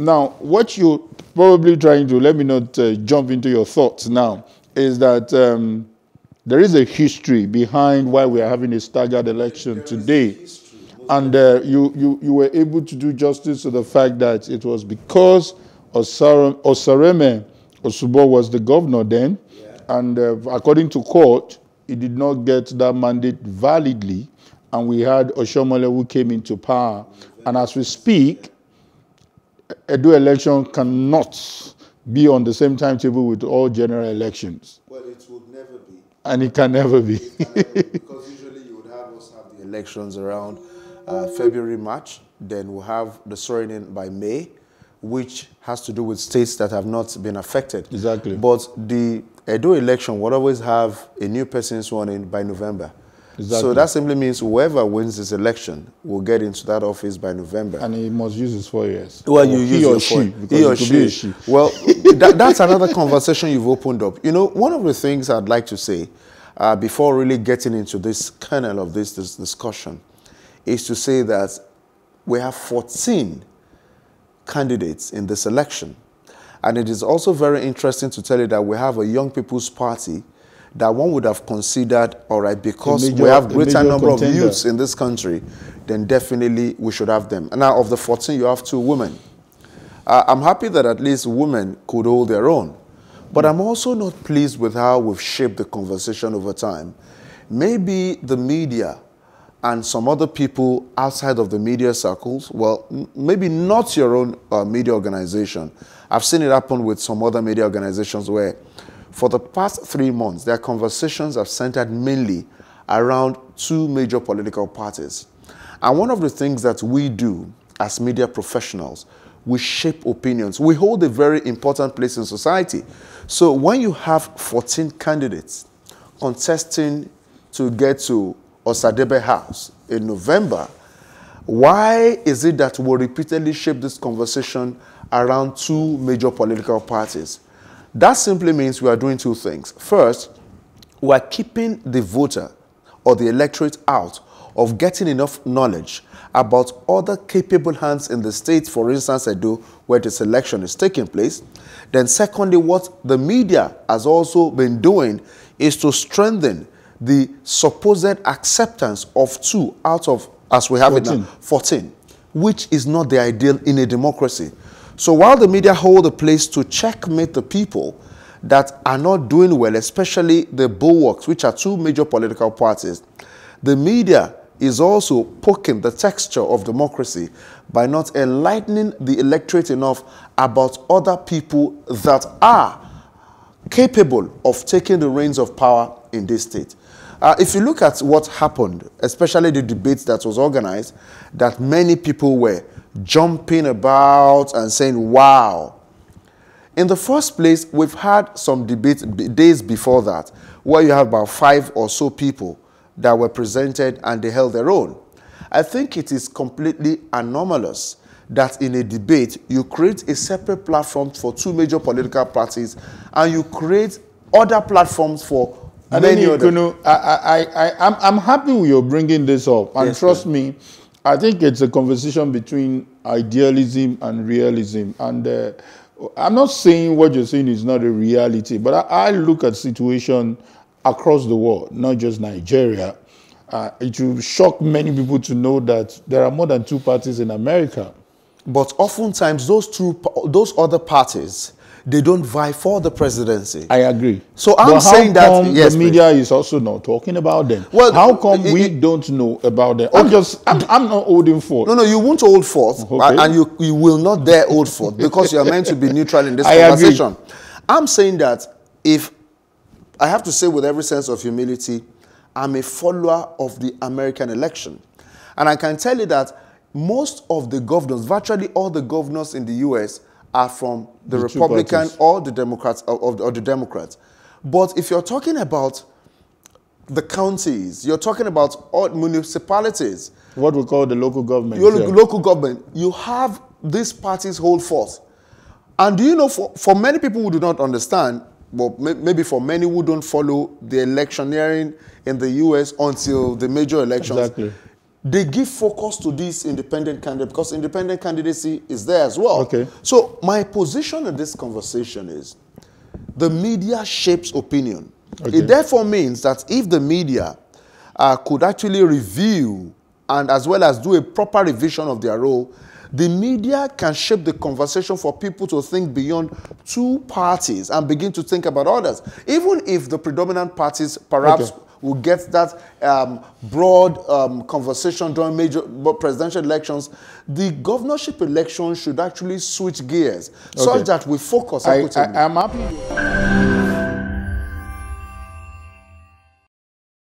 Now, what you're probably trying to, let me not uh, jump into your thoughts now, is that um, there is a history behind why we are having a staggered election there today. And uh, you, you, you were able to do justice to the fact that it was because Osareme Osubo was the governor then, yeah. and uh, according to court, he did not get that mandate validly, and we had Oshomole who came into power. And as we speak, Edo election cannot be on the same timetable with all general elections. Well, it would never be. And it can never be. can never be because usually you would have us have the elections around uh, February, March. Then we'll have the swearing in by May, which has to do with states that have not been affected. Exactly. But the Edo election will always have a new person sworn in by November. Exactly. So that simply means whoever wins this election will get into that office by November. And he must use his four years. Well, you use he or she. He or she. she. Well, that, that's another conversation you've opened up. You know, one of the things I'd like to say uh, before really getting into this kernel of this, this discussion is to say that we have 14 candidates in this election. And it is also very interesting to tell you that we have a young people's party that one would have considered, all right, because major, we have greater number contender. of youths in this country, then definitely we should have them. Now, of the 14, you have two women. Uh, I'm happy that at least women could hold their own. But I'm also not pleased with how we've shaped the conversation over time. Maybe the media and some other people outside of the media circles, well, maybe not your own uh, media organization. I've seen it happen with some other media organizations where for the past three months, their conversations have centered mainly around two major political parties. And one of the things that we do as media professionals, we shape opinions. We hold a very important place in society. So when you have 14 candidates contesting to get to Osadebe House in November, why is it that we repeatedly shape this conversation around two major political parties? That simply means we are doing two things. First, we are keeping the voter or the electorate out of getting enough knowledge about other capable hands in the state, for instance, I do, where this election is taking place. Then, secondly, what the media has also been doing is to strengthen the supposed acceptance of two out of, as we have 14. it now, 14, which is not the ideal in a democracy. So while the media hold a place to checkmate the people that are not doing well, especially the bulwarks, which are two major political parties, the media is also poking the texture of democracy by not enlightening the electorate enough about other people that are capable of taking the reins of power in this state. Uh, if you look at what happened, especially the debates that was organized, that many people were jumping about and saying, wow. In the first place, we've had some debates days before that where you have about five or so people that were presented and they held their own. I think it is completely anomalous that in a debate you create a separate platform for two major political parties and you create other platforms for and many other. You know, I, I, I, I'm, I'm happy you're bringing this up and yes, trust sir. me, I think it's a conversation between idealism and realism. And uh, I'm not saying what you're saying is not a reality, but I, I look at situation across the world, not just Nigeria. Uh, it will shock many people to know that there are more than two parties in America. But oftentimes, those two, those other parties they don't vie for the presidency. I agree. So I'm but saying that yes, the media please. is also not talking about them. Well, how come it, we it, don't know about them? I'm just I'm, I'm, not holding forth. No, no, you won't hold forth, uh, okay. and you you will not dare hold forth because you are meant to be neutral in this I conversation. Agree. I'm saying that if I have to say with every sense of humility, I'm a follower of the American election, and I can tell you that most of the governors, virtually all the governors in the U.S are from the, the Republican or the Democrats or, or the Democrats. But if you're talking about the counties, you're talking about all municipalities. What we call the local government. Your yeah. local government. You have these parties hold force. And do you know, for, for many people who do not understand, well, may, maybe for many who don't follow the electioneering in the US until the major elections, exactly they give focus to this independent candidate because independent candidacy is there as well. Okay. So my position in this conversation is the media shapes opinion. Okay. It therefore means that if the media uh, could actually review and as well as do a proper revision of their role, the media can shape the conversation for people to think beyond two parties and begin to think about others. Even if the predominant parties perhaps okay will get that um, broad um, conversation during major presidential elections, the governorship election should actually switch gears okay. such that we focus. I, I, I'm happy.